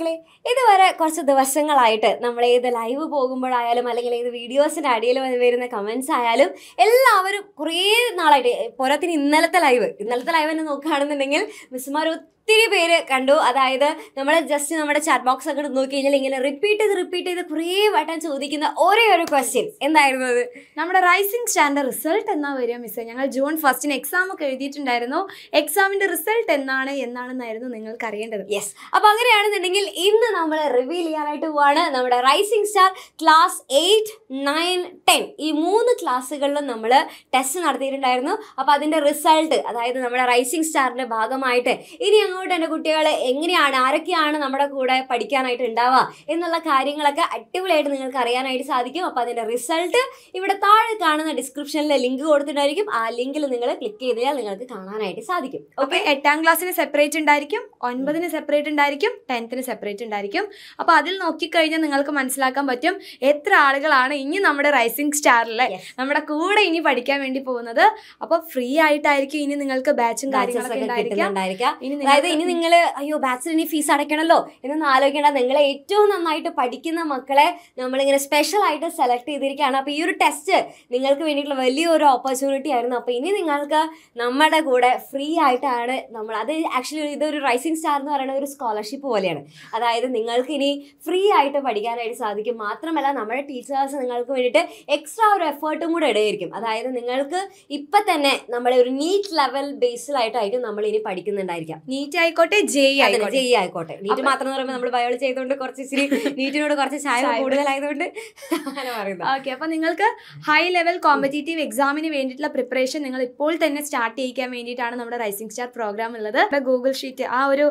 മക്കളെ ഇതുവരെ കുറച്ച് ദിവസങ്ങളായിട്ട് നമ്മൾ ഏത് ലൈവ് പോകുമ്പോഴായാലും അല്ലെങ്കിൽ ഏത് വീഡിയോസിൻ്റെ അടിയിൽ വരുന്ന കമൻസ് ആയാലും എല്ലാവരും കുറേ നാളായിട്ട് പോരാത്തിന് ഇന്നലത്തെ ലൈവ് ഇന്നലത്തെ ലൈവ് തന്നെ നോക്കുകയാണെന്നുണ്ടെങ്കിൽ മിസ്സുമാർ ഒത്തിരി പേര് കണ്ടു അതായത് നമ്മൾ ജസ്റ്റ് നമ്മുടെ ചാറ്റ് ബോക്സ് ഒക്കെ നോക്കി കഴിഞ്ഞാൽ ഇങ്ങനെ റിപ്പീറ്റ് ചെയ്ത് റിപ്പീറ്റ് ചെയ്ത് കുറേ വട്ടം ചോദിക്കുന്ന ഒരേ ഒരു ക്വസ്റ്റ്യൻ എന്തായിരുന്നു അത് നമ്മുടെ റൈസിംഗ് സ്റ്റാൻഡ് റിസൾട്ട് എന്നാ വരിക മിസ് ഞങ്ങൾ ജൂൺ ഫസ്റ്റിന് എക്സാം ഒക്കെ എഴുതിയിട്ടുണ്ടായിരുന്നു എക്സാമിന്റെ റിസൾട്ട് എന്നാണ് എന്നാണെന്നായിരുന്നു നിങ്ങൾക്ക് അറിയേണ്ടത് യെസ് അപ്പൊ അങ്ങനെയാണെന്നുണ്ടെങ്കിൽ ഇന്ന് നമ്മൾ റിവീൽ ചെയ്യാനായിട്ട് പോവാണ് നമ്മുടെ rising star class eight nine ten ഈ മൂന്ന് ക്ലാസ്സുകളിലും നമ്മൾ ടെസ്റ്റ് നടത്തിയിട്ടുണ്ടായിരുന്നു അപ്പോൾ അതിന്റെ റിസൾട്ട് അതായത് നമ്മുടെ റൈസിംഗ് സ്റ്റാറിന്റെ ഭാഗമായിട്ട് ഇനി മുന്നോട്ട് എൻ്റെ കുട്ടികളെ എങ്ങനെയാണ് ആരൊക്കെയാണ് നമ്മുടെ കൂടെ പഠിക്കാനായിട്ട് ഉണ്ടാവുക എന്നുള്ള കാര്യങ്ങളൊക്കെ അടിപൊളിയായിട്ട് നിങ്ങൾക്ക് അറിയാനായിട്ട് സാധിക്കും അപ്പോൾ അതിൻ്റെ റിസൾട്ട് ഇവിടെ താഴെ കാണുന്ന ഡിസ്ക്രിപ്ഷനിലെ ലിങ്ക് കൊടുത്തിട്ടുണ്ടായിരിക്കും ആ ലിങ്കിൽ നിങ്ങൾ ക്ലിക്ക് ചെയ്ത് കഴിഞ്ഞാൽ നിങ്ങൾക്ക് കാണാനായിട്ട് സാധിക്കും ഓക്കെ എട്ടാം ക്ലാസ്സിന് സെപ്പറേറ്റ് ഉണ്ടായിരിക്കും ഒൻപതിന് സെപ്പറേറ്റ് ഉണ്ടായിരിക്കും ടെൻത്തിന് സെപ്പറേറ്റ് ഉണ്ടായിരിക്കും അപ്പോൾ അതിൽ നോക്കിക്കഴിഞ്ഞാൽ നിങ്ങൾക്ക് മനസ്സിലാക്കാൻ പറ്റും എത്ര ആളുകളാണ് ഇനി നമ്മുടെ റൈസിംഗ് സ്റ്റാറിൽ നമ്മുടെ കൂടെ ഇനി പഠിക്കാൻ വേണ്ടി പോകുന്നത് അപ്പോൾ ഫ്രീ ആയിട്ടായിരിക്കും ഇനി നിങ്ങൾക്ക് ബാച്ചും കാര്യങ്ങളൊക്കെ ഉണ്ടായിരിക്കാം ഇനി അതായത് ഇനി നിങ്ങൾ അയ്യോ ഇനി ഫീസ് അടയ്ക്കണമല്ലോ എന്നൊന്നും ആലോചിക്കേണ്ട നിങ്ങളെ ഏറ്റവും നന്നായിട്ട് പഠിക്കുന്ന മക്കളെ നമ്മളിങ്ങനെ സ്പെഷ്യൽ ആയിട്ട് സെലക്ട് ചെയ്തിരിക്കുകയാണ് അപ്പോൾ ഈ ഒരു ടെസ്റ്റ് നിങ്ങൾക്ക് വേണ്ടിയിട്ടുള്ള വലിയൊരു ഓപ്പർച്യൂണിറ്റി ആയിരുന്നു അപ്പോൾ ഇനി നിങ്ങൾക്ക് നമ്മുടെ കൂടെ ഫ്രീ ആയിട്ടാണ് നമ്മൾ അത് ആക്ച്വലി ഇതൊരു റൈസിംഗ് സ്റ്റാർ എന്ന് പറയുന്ന ഒരു സ്കോളർഷിപ്പ് പോലെയാണ് അതായത് നിങ്ങൾക്ക് ഇനി ഫ്രീ ആയിട്ട് പഠിക്കാനായിട്ട് സാധിക്കും മാത്രമല്ല നമ്മുടെ ടീച്ചേഴ്സ് നിങ്ങൾക്ക് വേണ്ടിയിട്ട് എക്സ്ട്രാ ഒരു എഫേർട്ടും കൂടെ ഇടയായിരിക്കും അതായത് നിങ്ങൾക്ക് ഇപ്പം തന്നെ നമ്മുടെ ഒരു നീറ്റ് ലെവൽ ബേസിലായിട്ടായിരിക്കും നമ്മൾ ഇനി പഠിക്കുന്നുണ്ടായിരിക്കാം നീറ്റ് നീറ്റ് ആയിക്കോട്ടെ ജെയ് ആയിക്കോട്ടെ ജെയ് ആയിക്കോട്ടെ നീറ്റ് മാത്രം എന്ന് പറയുമ്പോൾ നമ്മൾ ബയോളജി ചെയ്തുകൊണ്ട് കുറച്ച് ഇച്ചിരി നീറ്റിനോട് കുറച്ച് ചായ കൂടുതലായതുകൊണ്ട് ഓക്കെ അപ്പൊ നിങ്ങൾക്ക് ഹൈ ലെവൽ കോമ്പറ്റേറ്റീവ് എക്സാമിന് വേണ്ടിയിട്ടുള്ള പ്രിപ്പറേഷൻ നിങ്ങൾ ഇപ്പോൾ തന്നെ സ്റ്റാർട്ട് ചെയ്യിക്കാൻ വേണ്ടിയിട്ടാണ് നമ്മുടെ റൈസിംഗ് സ്റ്റാർ പ്രോഗ്രാം ഉള്ളത് ഗൂഗിൾ ഷീറ്റ് ആ ഒരു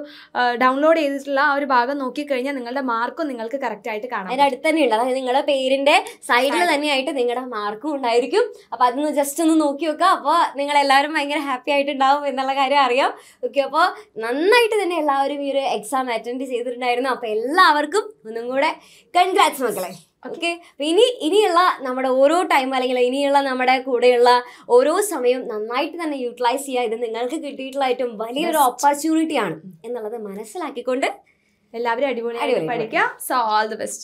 ഡൗൺലോഡ് ചെയ്തിട്ടുള്ള ആ ഒരു ഭാഗം നോക്കിക്കഴിഞ്ഞാൽ നിങ്ങളുടെ മാർക്കും നിങ്ങൾക്ക് കറക്റ്റ് ആയിട്ട് കാണാം അതിന്റെ അടുത്ത് തന്നെ ഉള്ളത് അതായത് നിങ്ങളുടെ പേരിന്റെ സൈഡിൽ തന്നെയായിട്ട് നിങ്ങളുടെ മാർക്കും ഉണ്ടായിരിക്കും അപ്പൊ അതൊന്ന് ജസ്റ്റ് ഒന്ന് നോക്കി വെക്കാം അപ്പൊ നിങ്ങൾ എല്ലാവരും ഭയങ്കര ഹാപ്പി ആയിട്ടുണ്ടാവും എന്നുള്ള കാര്യം അറിയാം ഓക്കെ അപ്പോൾ നന്നായിട്ട് തന്നെ എല്ലാവരും ഈ ഒരു എക്സാം അറ്റൻഡ് ചെയ്തിട്ടുണ്ടായിരുന്നു അപ്പോൾ എല്ലാവർക്കും ഒന്നും കൂടെ കൺഗ്രാറ്റ്സ് മക്കളെ ഓക്കെ ഇനി ഇനിയുള്ള നമ്മുടെ ഓരോ ടൈം അല്ലെങ്കിൽ ഇനിയുള്ള നമ്മുടെ കൂടെയുള്ള ഓരോ സമയവും നന്നായിട്ട് തന്നെ യൂട്ടിലൈസ് ചെയ്യുക ഇത് നിങ്ങൾക്ക് കിട്ടിയിട്ടുള്ള ഏറ്റവും വലിയൊരു ആണ് എന്നുള്ളത് മനസ്സിലാക്കിക്കൊണ്ട് എല്ലാവരും അടിപൊളിയായിട്ട് പഠിക്കുക സോ ഓൾ ദി ബെസ്റ്റ്